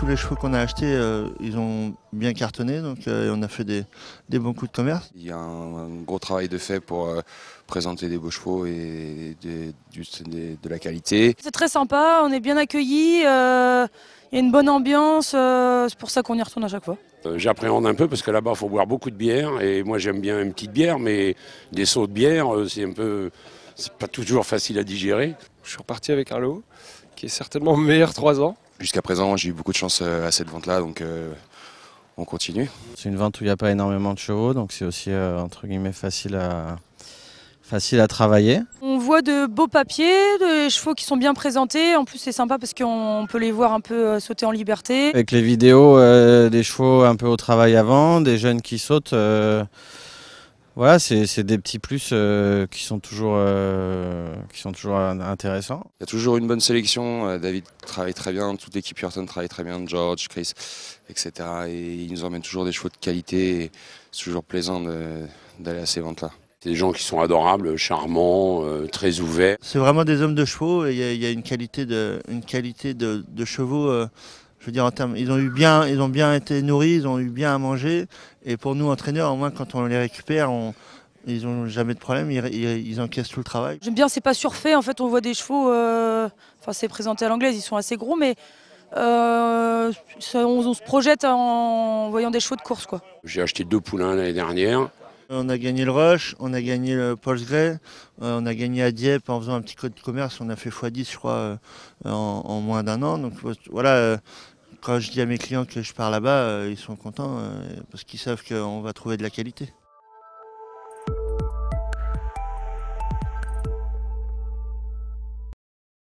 tous les chevaux qu'on a achetés, euh, ils ont bien cartonné, donc euh, on a fait des, bons coups de commerce. Il y a un, gros travail de fait pour euh, présenter des beaux chevaux et de la qualité. C'est très sympa, on est bien accueillis, il y a une bonne ambiance, c'est pour ça qu'on y retourne à chaque fois. J'appréhende un peu parce que là-bas, il faut boire beaucoup de bière, et moi j'aime bien une petite bière, mais des sauts de bière, c'est un peu... C'est pas toujours facile à digérer. Je suis reparti avec Arlo, qui est certainement meilleur trois ans jusqu'à présent, j'ai eu beaucoup de chance euh, à cette vente-là, donc euh, on continue. C'est une vente où il n'y a pas énormément de chevaux, donc c'est aussi euh, entre guillemets facile à, facile à travailler. On voit de beaux papiers, des chevaux qui sont bien présentés. En plus, c'est sympa parce qu'on peut les voir un peu sauter en liberté. Avec les vidéos des chevaux un peu au travail avant, des jeunes qui sautent. Voilà, c'est des petits plus euh, qui, sont toujours, euh, qui sont toujours intéressants. Il y a toujours une bonne sélection. Euh, David travaille très bien, toute l'équipe Hurton travaille très bien, George, Chris, etc. Et il nous emmène toujours des chevaux de qualité. C'est toujours plaisant d'aller à ces ventes-là. C'est des gens qui sont adorables, charmants, très ouverts. C'est vraiment des hommes de chevaux et il y, a une qualité de, une qualité de, chevaux je veux dire en termes, ils ont eu bien, ils ont bien été nourris, ils ont eu bien à manger. Et pour nous entraîneurs, au moins quand on les récupère, ils n'ont jamais de problème, ils, encaissent tout le travail. J'aime bien, c'est pas surfait. En fait, on voit des chevaux, euh, enfin c'est présenté à l'anglaise, ils sont assez gros, mais euh, on, on, se projette en voyant des chevaux de course, quoi. J'ai acheté deux poulains l'année dernière. Euh, on a gagné le Rush, on a gagné le euh, Polsgray, euh, on a gagné à Dieppe en faisant un petit code de commerce, on a fait x10 je crois en, en moins d'un an. Donc voilà, quand je dis à mes clients que je pars là-bas, ils sont contents parce qu'ils savent qu'on va trouver de la qualité.